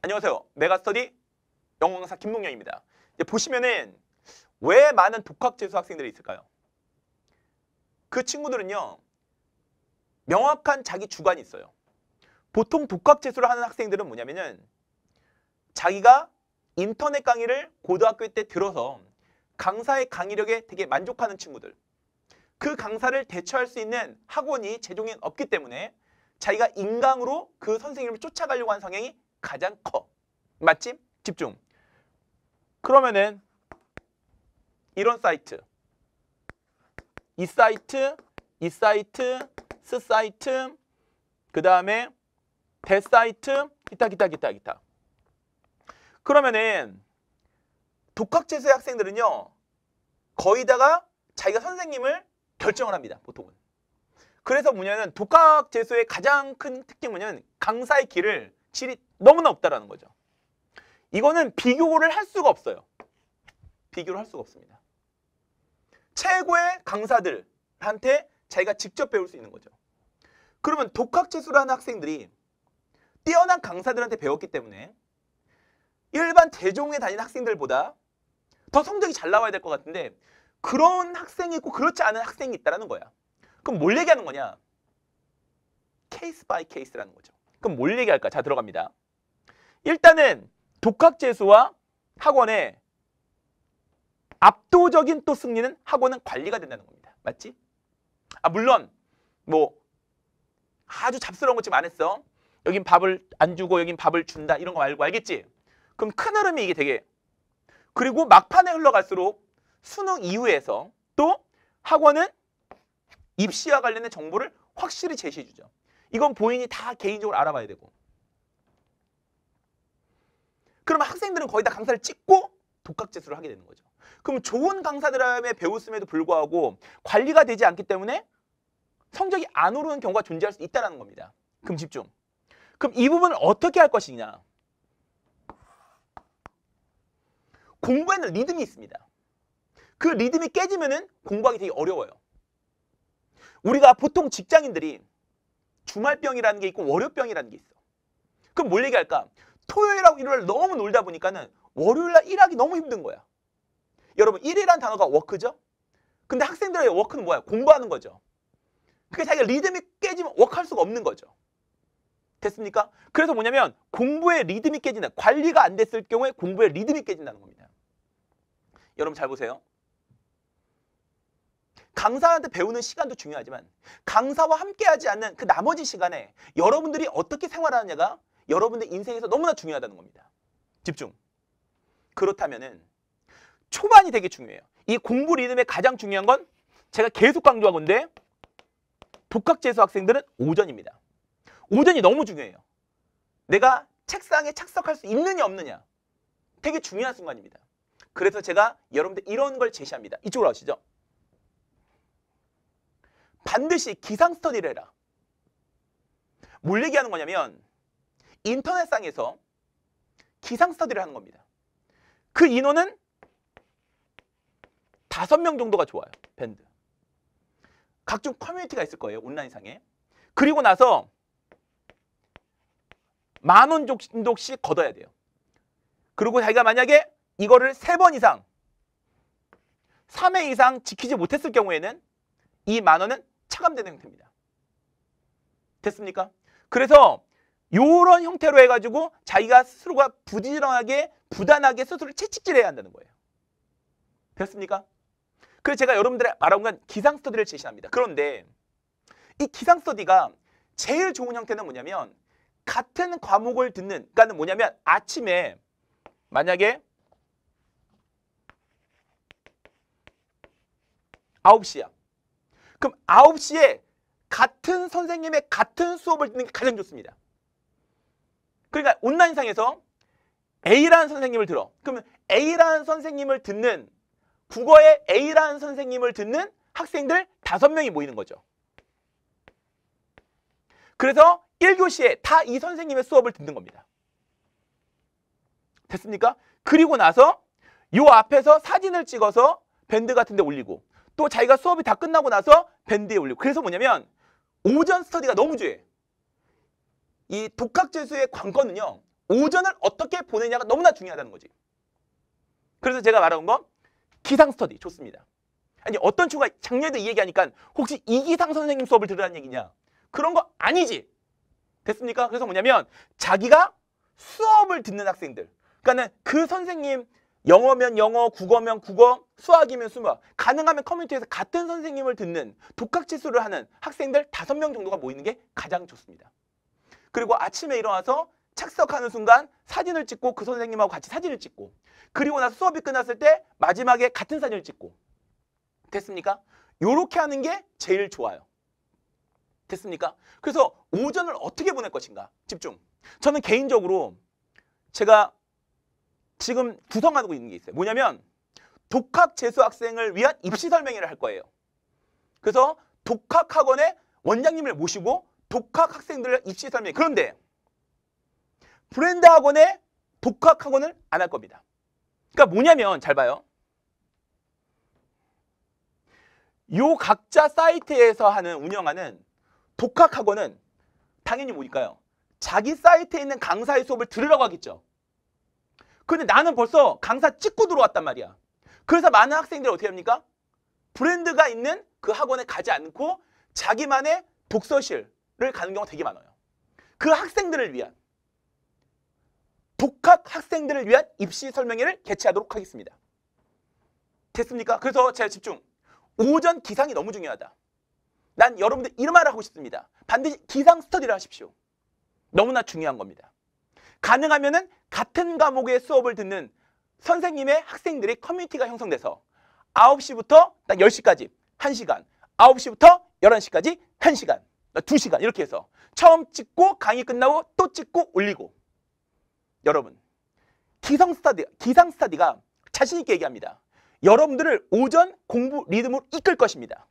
안녕하세요. 메가스터디 영어강사 김동영입니다. 보시면은 왜 많은 독학 재수 학생들이 있을까요? 그 친구들은요. 명확한 자기 주관이 있어요. 보통 독학 재수를 하는 학생들은 뭐냐면은 자기가 인터넷 강의를 고등학교 때 들어서 강사의 강의력에 되게 만족하는 친구들 그 강사를 대처할 수 있는 학원이 제종엔 없기 때문에 자기가 인강으로 그 선생님을 쫓아가려고 하는 성향이 가장 커. 맞지? 집중. 그러면은 이런 사이트, 이 사이트, 이 사이트, 스 사이트, 그 다음에 대 사이트, 기타 기타 기타 기타. 그러면은 독학재수의 학생들은요 거의 다가 자기가 선생님을 결정을 합니다 보통은 그래서 뭐냐면 독학재수의 가장 큰 특징 은냐면 강사의 길을 치리 너무나 없다라는 거죠. 이거는 비교를 할 수가 없어요. 비교를 할 수가 없습니다. 최고의 강사들한테 자기가 직접 배울 수 있는 거죠. 그러면 독학지수를 하는 학생들이 뛰어난 강사들한테 배웠기 때문에 일반 대종에 다니는 학생들보다 더 성적이 잘 나와야 될 것 같은데 그런 학생이 있고 그렇지 않은 학생이 있다는 거야. 그럼 뭘 얘기하는 거냐? 케이스 바이 케이스라는 거죠. 그럼 뭘 얘기할까? 자 들어갑니다. 일단은 독학재수와 학원의 압도적인 또 승리는 학원은 관리가 된다는 겁니다. 맞지? 아 물론 뭐 아주 잡스러운 것 좀 안 했어. 여긴 밥을 안 주고 여긴 밥을 준다 이런 거 말고 알겠지? 그럼 큰 흐름이 이게 되게 그리고 막판에 흘러갈수록 수능 이후에서 또 학원은 입시와 관련된 정보를 확실히 제시해주죠. 이건 본인이 다 개인적으로 알아봐야 되고 그러면 학생들은 거의 다 강사를 찍고 독학재수를 하게 되는 거죠. 그럼 좋은 강사들의 배웠음에도 불구하고 관리가 되지 않기 때문에 성적이 안 오르는 경우가 존재할 수 있다는 겁니다. 그럼 집중. 그럼 이 부분을 어떻게 할 것이냐. 공부에는 리듬이 있습니다. 그 리듬이 깨지면 공부하기 되게 어려워요. 우리가 보통 직장인들이 주말병이라는 게 있고 월요병이라는 게 있어. 그럼 뭘 얘기할까? 토요일하고 일요일 너무 놀다 보니까는 월요일날 일하기 너무 힘든 거야. 여러분 일이란 단어가 워크죠? 근데 학생들의 워크는 뭐야? 공부하는 거죠. 그게 자기가 리듬이 깨지면 워크할 수가 없는 거죠. 됐습니까? 그래서 뭐냐면 공부의 리듬이 깨진다. 관리가 안 됐을 경우에 공부의 리듬이 깨진다는 겁니다. 여러분 잘 보세요. 강사한테 배우는 시간도 중요하지만 강사와 함께하지 않는 그 나머지 시간에 여러분들이 어떻게 생활하느냐가 여러분들 인생에서 너무나 중요하다는 겁니다. 집중. 그렇다면은 초반이 되게 중요해요. 이 공부 리듬의 가장 중요한 건 제가 계속 강조하건데 독학재수 학생들은 오전입니다. 오전이 너무 중요해요. 내가 책상에 착석할 수 있느냐 없느냐 되게 중요한 순간입니다. 그래서 제가 여러분들 이런 걸 제시합니다. 이쪽으로 가시죠 반드시 기상 스터디를 해라. 뭘 얘기하는 거냐면 인터넷상에서 기상 스터디를 하는 겁니다. 그 인원은 다섯 명 정도가 좋아요. 밴드. 각종 커뮤니티가 있을 거예요. 온라인상에. 그리고 나서 만원 정도씩 걷어야 돼요. 그리고 자기가 만약에 이거를 세 번 이상 3회 이상 지키지 못했을 경우에는 이 만 원은 차감되는 형태입니다. 됐습니까? 그래서 요런 형태로 해가지고 자기가 스스로가 부지런하게 부단하게 스스로를 채찍질해야 한다는 거예요. 됐습니까? 그래서 제가 여러분들의 말한 건 기상 스터디를 제시합니다. 그런데 이 기상 스터디가 제일 좋은 형태는 뭐냐면 같은 과목을 듣는 그러니까는 뭐냐면 아침에 만약에 9시야. 그럼 9시에 같은 선생님의 같은 수업을 듣는 게 가장 좋습니다. 그러니까 온라인상에서 A라는 선생님을 들어. 그러면 A라는 선생님을 듣는 국어의 A라는 선생님을 듣는 학생들 다섯 명이 모이는 거죠. 그래서 1교시에 다 이 선생님의 수업을 듣는 겁니다. 됐습니까? 그리고 나서 요 앞에서 사진을 찍어서 밴드 같은 데 올리고 또 자기가 수업이 다 끝나고 나서 밴드에 올리고 그래서 뭐냐면 오전 스터디가 너무 중요해. 이 독학재수의 관건은요. 오전을 어떻게 보내냐가 너무나 중요하다는 거지. 그래서 제가 말한 건 기상 스터디 좋습니다. 아니 어떤 친구가 작년에도 이 얘기하니까 혹시 이기상 선생님 수업을 들으라는 얘기냐. 그런 거 아니지. 됐습니까? 그래서 뭐냐면 자기가 수업을 듣는 학생들. 그러니까 는그 선생님 영어면 영어, 국어면 국어, 수학이면 수학. 가능하면 커뮤니티에서 같은 선생님을 듣는 독학지수를 하는 학생들 다섯 명 정도가 모이는 게 가장 좋습니다. 그리고 아침에 일어나서 착석하는 순간 사진을 찍고 그 선생님하고 같이 사진을 찍고 그리고 나서 수업이 끝났을 때 마지막에 같은 사진을 찍고 됐습니까? 요렇게 하는 게 제일 좋아요. 됐습니까? 그래서 오전을 어떻게 보낼 것인가? 집중. 저는 개인적으로 제가 지금 구성하고 있는 게 있어요. 뭐냐면 독학 재수 학생을 위한 입시 설명회를 할 거예요. 그래서 독학 학원의 원장님을 모시고 독학 학생들을 입시했다는 그런데 브랜드 학원에 독학 학원을 안 할 겁니다. 그러니까 뭐냐면 잘 봐요. 요 각자 사이트에서 하는 운영하는 독학 학원은 당연히 뭐니까요. 자기 사이트에 있는 강사의 수업을 들으라고 하겠죠. 근데 나는 벌써 강사 찍고 들어왔단 말이야. 그래서 많은 학생들이 어떻게 합니까? 브랜드가 있는 그 학원에 가지 않고 자기만의 독서실, 를 가는 경우가 되게 많아요. 그 학생들을 위한 복학 학생들을 위한 입시 설명회를 개최하도록 하겠습니다. 됐습니까? 그래서 제가 집중. 오전 기상이 너무 중요하다. 난 여러분들 이런 말을 하고 싶습니다. 반드시 기상 스터디를 하십시오. 너무나 중요한 겁니다. 가능하면 은 같은 과목의 수업을 듣는 선생님의 학생들의 커뮤니티가 형성돼서 9시부터 딱 10시까지 1시간, 9시부터 11시까지 1시간 2시간 아, 이렇게 해서 처음 찍고 강의 끝나고 또 찍고 올리고 여러분 기성스타디 기상 스타디가 자신 있게 얘기합니다. 여러분들을 오전 공부 리듬으로 이끌 것입니다.